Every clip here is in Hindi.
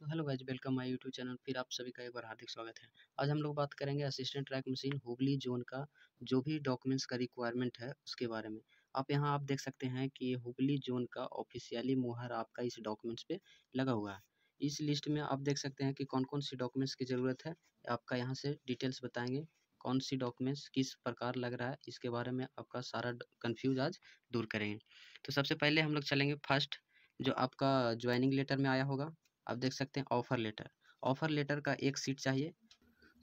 तो hello guys welcome my YouTube channel फिर आप सभी का एक बार हार्दिक स्वागत है आज हम लोग बात करेंगे assistant track machine Hooghly zone का जो भी डॉक्यूमेंट्स का रिक्वायरमेंट है उसके बारे में आप यहाँ आप देख सकते हैं कि हुगली जोन का ऑफिशियली मुहर आपका इस डॉक्यूमेंट्स पे लगा हुआ है इस लिस्ट में आप देख सकते हैं कि कौन कौन सी डॉक्यूमेंट्स की ज़रूरत है आपका यहाँ से डिटेल्स बताएँगे कौन सी डॉक्यूमेंट्स किस प्रकार लग रहा है इसके बारे में आपका सारा कन्फ्यूज आज दूर करेंगे तो सबसे पहले हम लोग चलेंगे फर्स्ट जो आपका ज्वाइनिंग लेटर में आया होगा आप देख सकते हैं ऑफर लेटर ऑफर लेटर का एक सीट चाहिए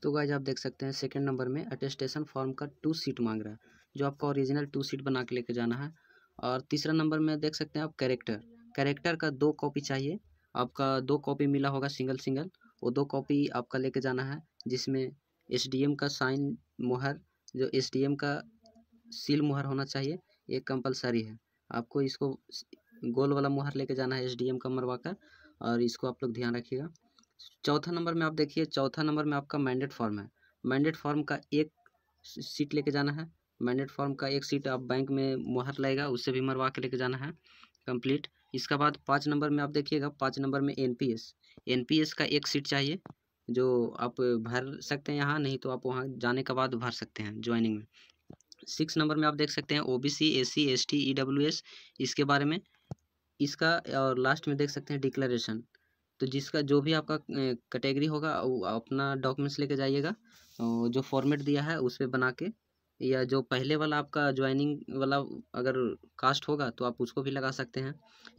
तो गाइज आप देख सकते हैं सेकंड नंबर में अटेस्टेशन फॉर्म का टू सीट मांग रहा है जो आपका ओरिजिनल टू सीट बना के लेके जाना है और तीसरा नंबर में देख सकते हैं आप कैरेक्टर कैरेक्टर का दो कॉपी चाहिए आपका दो कॉपी मिला होगा सिंगल सिंगल वो दो कॉपी आपका लेके जाना है जिसमें एस का साइन मुहर जो एस का सील मुहर होना चाहिए ये कंपलसरी है आपको इसको गोल वाला मुहर लेके जाना है एस का मरवा कर और इसको आप लोग ध्यान रखिएगा चौथा नंबर में आप देखिए चौथा नंबर में आपका मैंडेट फॉर्म है मैंडेट फॉर्म का एक सीट लेके जाना है मैंडेट फॉर्म का एक सीट आप बैंक में मुहर लगेगा उससे भी मरवा के लेके जाना है कंप्लीट इसके बाद पाँच नंबर में आप देखिएगा पाँच नंबर में एनपीएस एनपीएस का एक सीट चाहिए जो आप भर सकते हैं यहाँ नहीं तो आप वहाँ जाने के बाद भर सकते हैं ज्वाइनिंग में सिक्स नंबर में आप देख सकते हैं O B C S C S T E W S इसके बारे में इसका और लास्ट में देख सकते हैं डिक्लेरेशन तो जिसका जो भी आपका कैटेगरी होगा वो अपना डॉक्यूमेंट्स लेके जाइएगा और जो फॉर्मेट दिया है उस पर बना के या जो पहले वाला आपका ज्वाइनिंग वाला अगर कास्ट होगा तो आप उसको भी लगा सकते हैं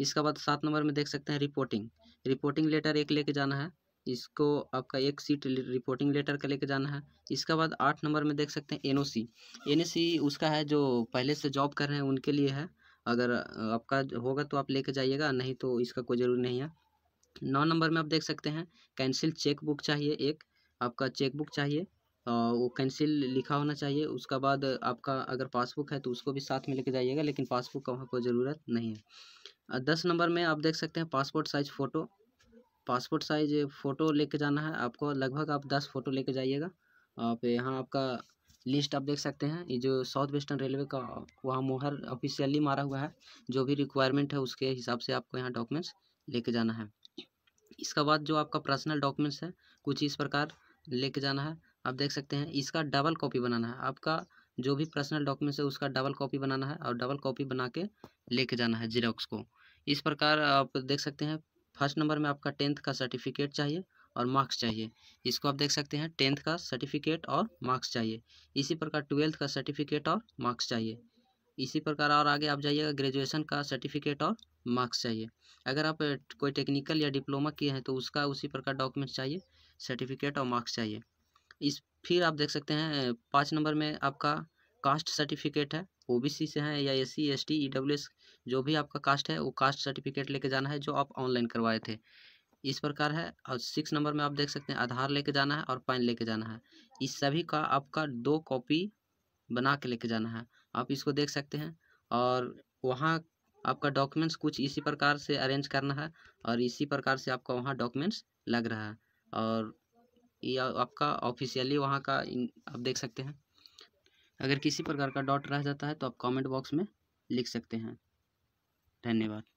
इसके बाद सात नंबर में देख सकते हैं रिपोर्टिंग रिपोर्टिंग लेटर एक लेके जाना है इसको आपका एक सीट रिपोर्टिंग लेटर का लेके जाना है इसके बाद आठ नंबर में देख सकते हैं एनओसी एनओसी उसका है जो पहले से जॉब कर रहे हैं उनके लिए है अगर आपका होगा तो आप लेके जाइएगा नहीं तो इसका कोई ज़रूरी नहीं है नौ नंबर में आप देख सकते हैं कैंसिल चेक बुक चाहिए एक आपका चेक बुक चाहिए वो कैंसिल लिखा होना चाहिए उसका बाद आपका अगर पासबुक है तो उसको भी साथ में लेके जाइएगा लेकिन पासबुक का वहाँ कोई ज़रूरत नहीं है दस नंबर में आप देख सकते हैं passport size photo passport size photo लेके जाना है आपको लगभग आप दस फ़ोटो लेके जाइएगा आप यहाँ आपका लिस्ट आप देख सकते हैं ये जो साउथ वेस्टर्न रेलवे का वहाँ मोहर ऑफिशियली मारा हुआ है जो भी रिक्वायरमेंट है उसके हिसाब से आपको यहाँ डॉक्यूमेंट्स लेके जाना है इसका बाद जो आपका पर्सनल डॉक्यूमेंट्स है कुछ इस प्रकार लेके जाना है आप देख सकते हैं इसका डबल कॉपी बनाना है आपका जो भी पर्सनल डॉक्यूमेंट्स है उसका डबल कॉपी बनाना है और डबल कॉपी बना के लेके जाना है जीरोक्स को इस प्रकार आप देख सकते हैं फर्स्ट नंबर में आपका टेंथ का सर्टिफिकेट चाहिए और मार्क्स चाहिए इसको आप देख सकते हैं टेंथ का सर्टिफिकेट और मार्क्स चाहिए इसी प्रकार ट्वेल्थ का सर्टिफिकेट और मार्क्स चाहिए इसी प्रकार और आगे आप जाइएगा ग्रेजुएशन का सर्टिफिकेट और मार्क्स चाहिए अगर आप कोई टेक्निकल या डिप्लोमा किए हैं तो उसका उसी प्रकार डॉक्यूमेंट्स चाहिए सर्टिफिकेट और मार्क्स चाहिए इस फिर आप देख सकते हैं पाँच नंबर में आपका कास्ट सर्टिफिकेट है ओबीसी से हैं या S C S T E W S जो भी आपका कास्ट है वो कास्ट सर्टिफिकेट लेके जाना है जो आप ऑनलाइन करवाए थे इस प्रकार है और सिक्स नंबर में आप देख सकते हैं आधार लेके जाना है और पैन लेके जाना है इस सभी का आपका दो कॉपी बना के लेके जाना है आप इसको देख सकते हैं और वहाँ आपका डॉक्यूमेंट्स कुछ इसी प्रकार से अरेंज करना है और इसी प्रकार से आपका वहाँ डॉक्यूमेंट्स लग रहा है और ये आपका ऑफिशियली वहाँ का आप देख सकते हैं अगर किसी प्रकार का डॉट रह जाता है तो आप कमेंट बॉक्स में लिख सकते हैं धन्यवाद